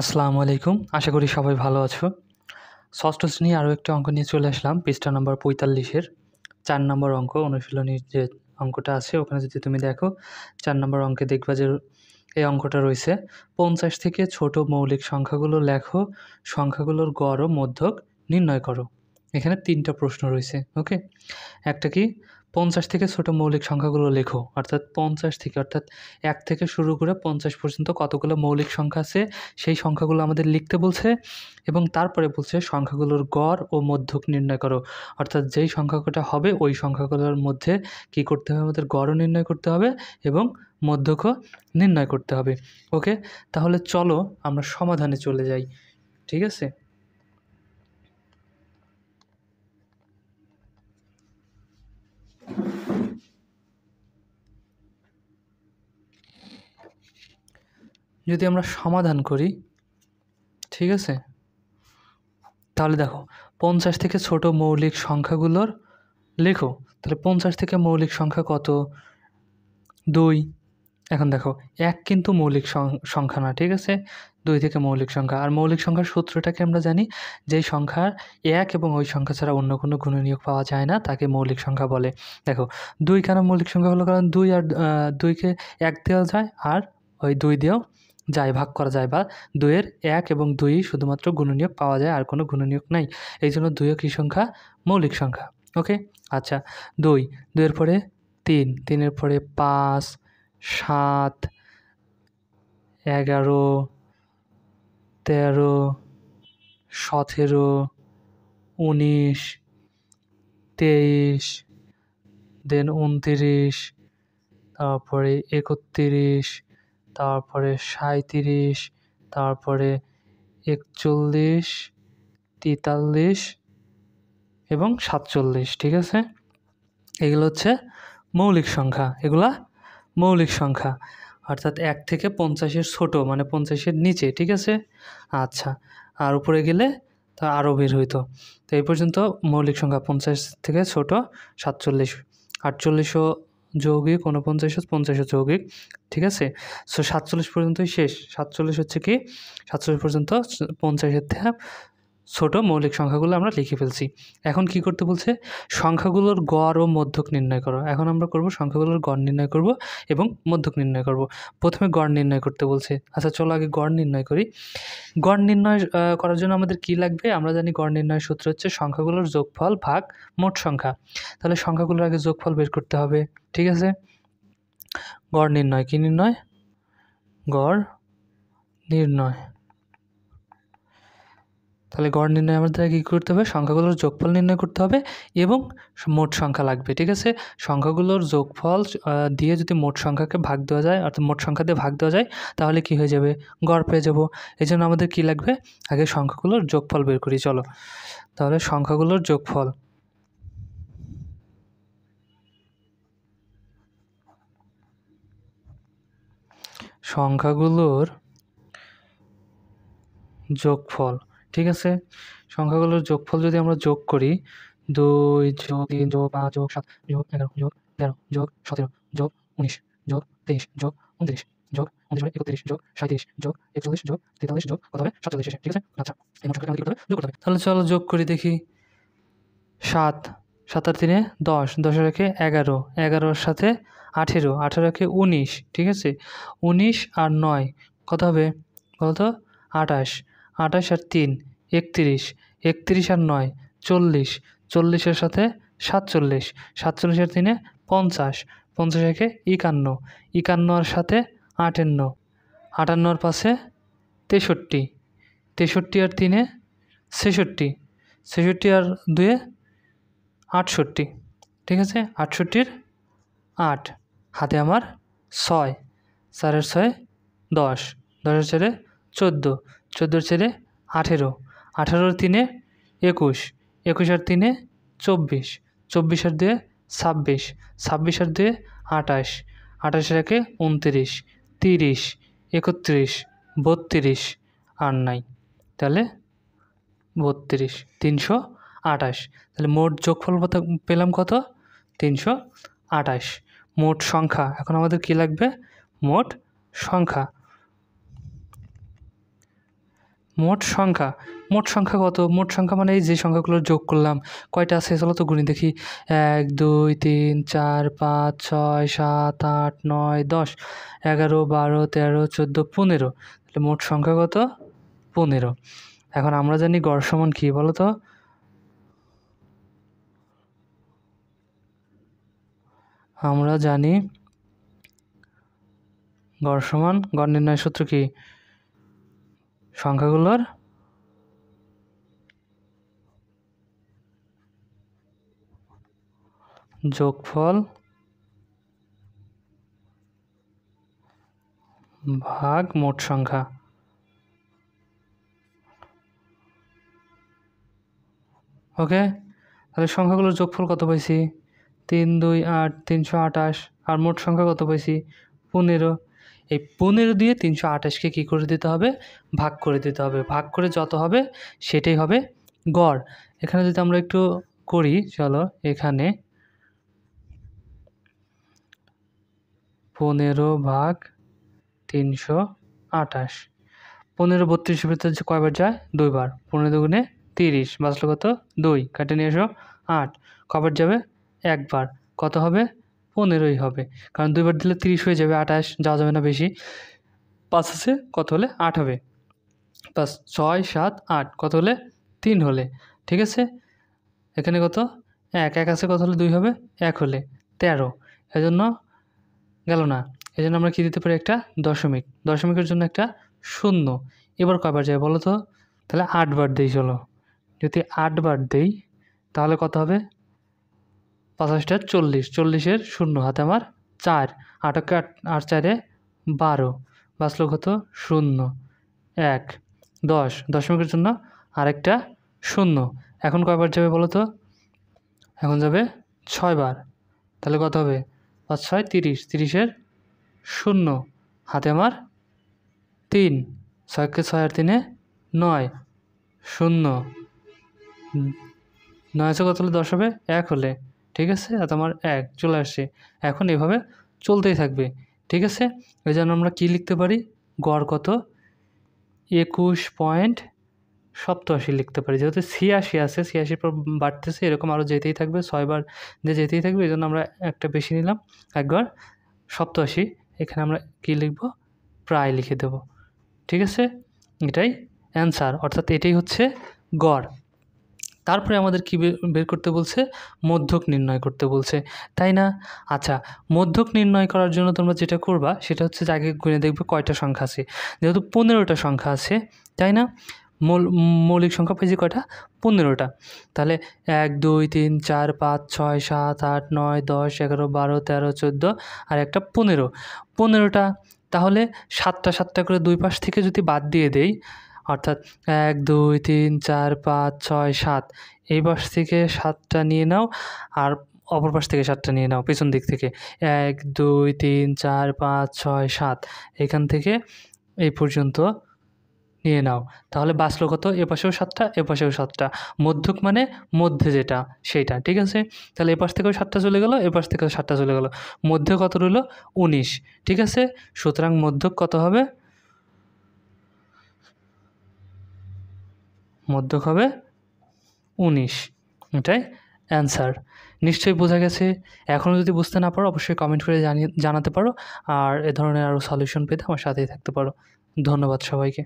আসসালামু আলাইকুম আশা করি সবাই ভালো আছো ষষ্ঠ শ্রেণী আরও একটা অঙ্ক নিয়ে চলে আসলাম পৃষ্ঠা নম্বর পঁয়তাল্লিশের চার নম্বর অঙ্ক অনুশীলনীর যে অঙ্কটা আছে ওখানে যদি তুমি দেখো চার নম্বর অঙ্কে দেখবা যে এই অঙ্কটা রয়েছে পঞ্চাশ থেকে ছোট মৌলিক সংখ্যাগুলো লেখো সংখ্যাগুলোর গড় মধ্যক নির্ণয় করো এখানে তিনটা প্রশ্ন রয়েছে ওকে একটা কি পঞ্চাশ থেকে ছোট মৌলিক সংখ্যাগুলো লেখো অর্থাৎ পঞ্চাশ থেকে অর্থাৎ এক থেকে শুরু করে পঞ্চাশ পর্যন্ত কতগুলো মৌলিক সংখ্যা আছে সেই সংখ্যাগুলো আমাদের লিখতে বলছে এবং তারপরে বলছে সংখ্যাগুলোর গড় ও মধ্যক নির্ণয় করো অর্থাৎ যেই সংখ্যাটা হবে ওই সংখ্যাগুলোর মধ্যে কি করতে হবে আমাদের গড়ও নির্ণয় করতে হবে এবং মধ্যকও নির্ণয় করতে হবে ওকে তাহলে চলো আমরা সমাধানে চলে যাই ঠিক আছে যদি আমরা সমাধান করি ঠিক আছে তাহলে দেখো পঞ্চাশ থেকে ছোট মৌলিক সংখ্যাগুলোর লেখো তাহলে পঞ্চাশ থেকে মৌলিক সংখ্যা কত দুই এখন দেখো এক কিন্তু মৌলিক সংখ্যা না ঠিক আছে দুই থেকে মৌলিক সংখ্যা আর মৌলিক সংখ্যার সূত্রটাকে আমরা জানি যেই সংখ্যার এক এবং ওই সংখ্যা ছাড়া অন্য কোনো গুণনীয়ক পাওয়া যায় না তাকে মৌলিক সংখ্যা বলে দেখো দুই কেন মৌলিক সংখ্যা হলো কারণ দুই আর দুইকে এক দেওয়া যায় আর ওই দুই দিয়েও যায় ভাগ করা যায় বা দুয়ের এক এবং দুই শুধুমাত্র গুণনীয়ক পাওয়া যায় আর কোনো গুণনীয়ক নাই এই জন্য দুইও কী সংখ্যা মৌলিক সংখ্যা ওকে আচ্ছা দুই দুইয়ের পরে তিন তিনের পরে পাঁচ সাত এগারো তেরো সতেরো উনিশ তেইশ দেন উনতিরিশ তারপরে একত্রিশ তারপরে সাঁইত্রিশ তারপরে একচল্লিশ তেতাল্লিশ এবং সাতচল্লিশ ঠিক আছে এগুলো হচ্ছে মৌলিক সংখ্যা এগুলা মৌলিক সংখ্যা অর্থাৎ এক থেকে পঞ্চাশের ছোট মানে পঞ্চাশের নিচে ঠিক আছে আচ্ছা আর উপরে গেলে তা আরও বের হইতো তো এই পর্যন্ত মৌলিক সংখ্যা পঞ্চাশ থেকে ছোট সাতচল্লিশ আটচল্লিশও যৌগিক উনপঞ্চাশ পঞ্চাশ যৌগিক ঠিক আছে সো সাতচল্লিশ পর্যন্তই শেষ সাতচল্লিশ হচ্ছে কি সাতচল্লিশ পর্যন্ত পঞ্চাশের থেকে ছোট মৌলিক সংখ্যাগুলো আমরা লিখে ফেলছি এখন কি করতে বলছে সংখ্যাগুলোর গড় ও মধ্যক নির্ণয় করো এখন আমরা করব সংখ্যাগুলোর গড় নির্ণয় করব এবং মধ্যক নির্ণয় করব প্রথমে গড় নির্ণয় করতে বলছে আচ্ছা চলো আগে গড় নির্ণয় করি গড় নির্ণয় করার জন্য আমাদের কি লাগবে আমরা জানি গড় নির্ণয় সূত্র হচ্ছে সংখ্যাগুলোর যোগফল ভাগ মোট সংখ্যা তাহলে সংখ্যাগুলোর আগে যোগফল বের করতে হবে ঠিক আছে গড় নির্ণয় কী নির্ণয় গড় নির্ণয় তাহলে গড় নির্ণয় আমাদের কী করতে হবে সংখ্যাগুলোর যোগফল নির্ণয় করতে হবে এবং মোট সংখ্যা লাগবে ঠিক আছে সংখ্যাগুলোর যোগফল দিয়ে যদি মোট সংখ্যাকে ভাগ দেওয়া যায় অর্থাৎ মোট সংখ্যা দিয়ে ভাগ দেওয়া যায় তাহলে কি হয়ে যাবে গড় পেয়ে যাব এই জন্য আমাদের কী লাগবে আগে সংখ্যাগুলোর যোগফল বের করি চলো তাহলে সংখ্যাগুলোর যোগফল সংখ্যাগুলোর যোগফল ঠিক আছে সংখ্যাগুলোর যোগফল যদি আমরা যোগ করি দুই যোগ তিন যোগ পাঁচ যোগ সাত যোগ এগারো যোগ তেরো যোগ সতেরো যোগ উনিশ যোগ তেইশ যোগ উনত্রিশ যোগ উনত্রিশ একত্রিশ যোগ সাঁত্রিশ যোগ একচল্লিশ যোগ তেতাল্লিশ যোগ কত হবে সাতচল্লিশ ঠিক আছে আচ্ছা এই মোট সংখ্যাটা করতে হবে যোগ করতে হবে তাহলে চলো যোগ করি দেখি সাত সাত আর তিনে দশ দশ রেখে এগারো এগারোর সাথে আঠেরো আঠেরো রেখে উনিশ ঠিক আছে উনিশ আর নয় কত হবে বলতো আঠাশ আঠাশ আর তিন একত্রিশ একত্রিশ আর নয় চল্লিশ চল্লিশের সাথে সাতচল্লিশ সাতচল্লিশের তিনে পঞ্চাশ পঞ্চাশ একে একান্ন একান্নর সাথে আটান্ন আটান্নর পাশে তেষট্টি তেষট্টি আর তিনে ছেষট্টি ছেষট্টি আর দুয়ে আটষট্টি ঠিক আছে আটষট্টির আট হাতে আমার ছয় চারের ছয় দশ দশের চারে চোদ্দো চোদ্দোর ছেলে আঠেরো আঠেরোর তিনে একুশ একুশ আর তিনে চব্বিশ চব্বিশ আর দুয়ে ছাব্বিশ ছাব্বিশ আর দুয়ে আঠাশ আঠাশ একে উনত্রিশ তিরিশ একত্রিশ বত্রিশ আর নাই তাহলে বত্রিশ তিনশো আঠাশ তাহলে মোট যোগফল কত পেলাম কত তিনশো আঠাশ মোট সংখ্যা এখন আমাদের কি লাগবে মোট সংখ্যা মোট সংখ্যা মোট সংখ্যা কত মোট সংখ্যা মানে এই যে সংখ্যাগুলো যোগ করলাম কয়টা আছে চলো তো গুণি দেখি এক দুই তিন চার পাঁচ ছয় সাত আট নয় দশ এগারো বারো তেরো চোদ্দো পনেরো তাহলে মোট সংখ্যা কত পনেরো এখন আমরা জানি গড় সমান কী বলো তো আমরা জানি গড় সমান গড় নির্ণয় সূত্র কী সংখ্যাগুলোর যোগফল ভাগ মোট সংখ্যা ওকে তাহলে সংখ্যাগুলোর যোগফল কত পাইছি তিন দুই আট তিনশো আর মোট সংখ্যা কত পাইছি পনেরো এই পনেরো দিয়ে তিনশো আঠাশকে কী করে দিতে হবে ভাগ করে দিতে হবে ভাগ করে যত হবে সেটাই হবে গড় এখানে যদি আমরা একটু করি চলো এখানে পনেরো ভাগ তিনশো আঠাশ পনেরো বত্রিশের ভিতরে হচ্ছে কয়বার যায় দুইবার পনেরো দুগুণে তিরিশ বাঁচলো কত দুই কাটে নিয়ে এসো আট কবার যাবে একবার কত হবে পনেরোই হবে কারণ দুইবার দিলে তিরিশ হয়ে যাবে আঠাশ যাওয়া যাবে না বেশি পাঁচ আছে কত হলে আট হবে পাঁচ ছয় সাত আট কত হলে তিন হলে ঠিক আছে এখানে কত এক এক আছে কত হলে দুই হবে এক হলে তেরো এজন্য গেল না এই জন্য আমরা কী দিতে পারি একটা দশমিক দশমিকের জন্য একটা শূন্য এবার কয়বার যায় বলো তো তাহলে আটবার দিই চলো যদি আটবার দেই তাহলে কত হবে পঁচাশিটা চল্লিশ চল্লিশের শূন্য হাতে আমার চার আটকে আট আট চারে বারো বাঁচলো কত শূন্য এক দশ দশমিকের জন্য আরেকটা শূন্য এখন কয়বার যাবে বলো তো এখন যাবে ছয়বার তাহলে কত হবে পাঁচ ছয় তিরিশ তিরিশের শূন্য হাতে আমার তিন ছয়কে ছয় আর তিনে নয় শূন্য নয় কত হলে দশ হবে এক হলে ঠিক আছে আর তোমার এক চলে আসে এখন এভাবে চলতেই থাকবে ঠিক আছে এই জন্য আমরা কি লিখতে পারি গড় কত একুশ পয়েন্ট সপ্তআশি লিখতে পারি যেহেতু ছিয়াশি আছে ছিয়াশির পর বাড়তেছে এরকম আরও যেতেই থাকবে ছয়বার যে যেতেই থাকবে এই জন্য আমরা একটা বেশি নিলাম একবার সপ্তআশি এখানে আমরা কি লিখব প্রায় লিখে দেব ঠিক আছে এটাই অ্যান্সার অর্থাৎ এটাই হচ্ছে গড় তারপরে আমাদের কী বের করতে বলছে মধ্যক নির্ণয় করতে বলছে তাই না আচ্ছা মধ্যক নির্ণয় করার জন্য তোমরা যেটা করবা সেটা হচ্ছে আগে গুনে দেখবে কয়টা সংখ্যা আছে যেহেতু পনেরোটা সংখ্যা আছে তাই না মৌলিক সংখ্যা পেয়েছি কয়টা পনেরোটা তাহলে এক দুই তিন চার পাঁচ ছয় সাত আট নয় দশ এগারো বারো তেরো চোদ্দো আর একটা পনেরো পনেরোটা তাহলে সাতটা সাতটা করে দুই পাশ থেকে যদি বাদ দিয়ে দেই অর্থাৎ এক দুই তিন চার পাঁচ ছয় সাত এই পাশ থেকে সাতটা নিয়ে নাও আর অপর পাশ থেকে সাতটা নিয়ে নাও পিছন দিক থেকে এক দুই তিন চার পাঁচ ছয় সাত এখান থেকে এই পর্যন্ত নিয়ে নাও তাহলে বাঁচলো কত এপাশেও সাতটা এপাশেও সাতটা মধ্যক মানে মধ্যে যেটা সেইটা ঠিক আছে তাহলে এপাশ থেকেও সাতটা চলে গেল এপাশ থেকেও সাতটা চলে গেল মধ্যে কত রইল উনিশ ঠিক আছে সুতরাং মধ্যক কত হবে মধ্যক হবে উনিশ এটাই অ্যান্সার নিশ্চয়ই বোঝা গেছে এখনও যদি বুঝতে না পারো অবশ্যই কমেন্ট করে জানিয়ে জানাতে পারো আর এ ধরনের আরও সলিউশন পেতে আমার সাথেই থাকতে পারো ধন্যবাদ সবাইকে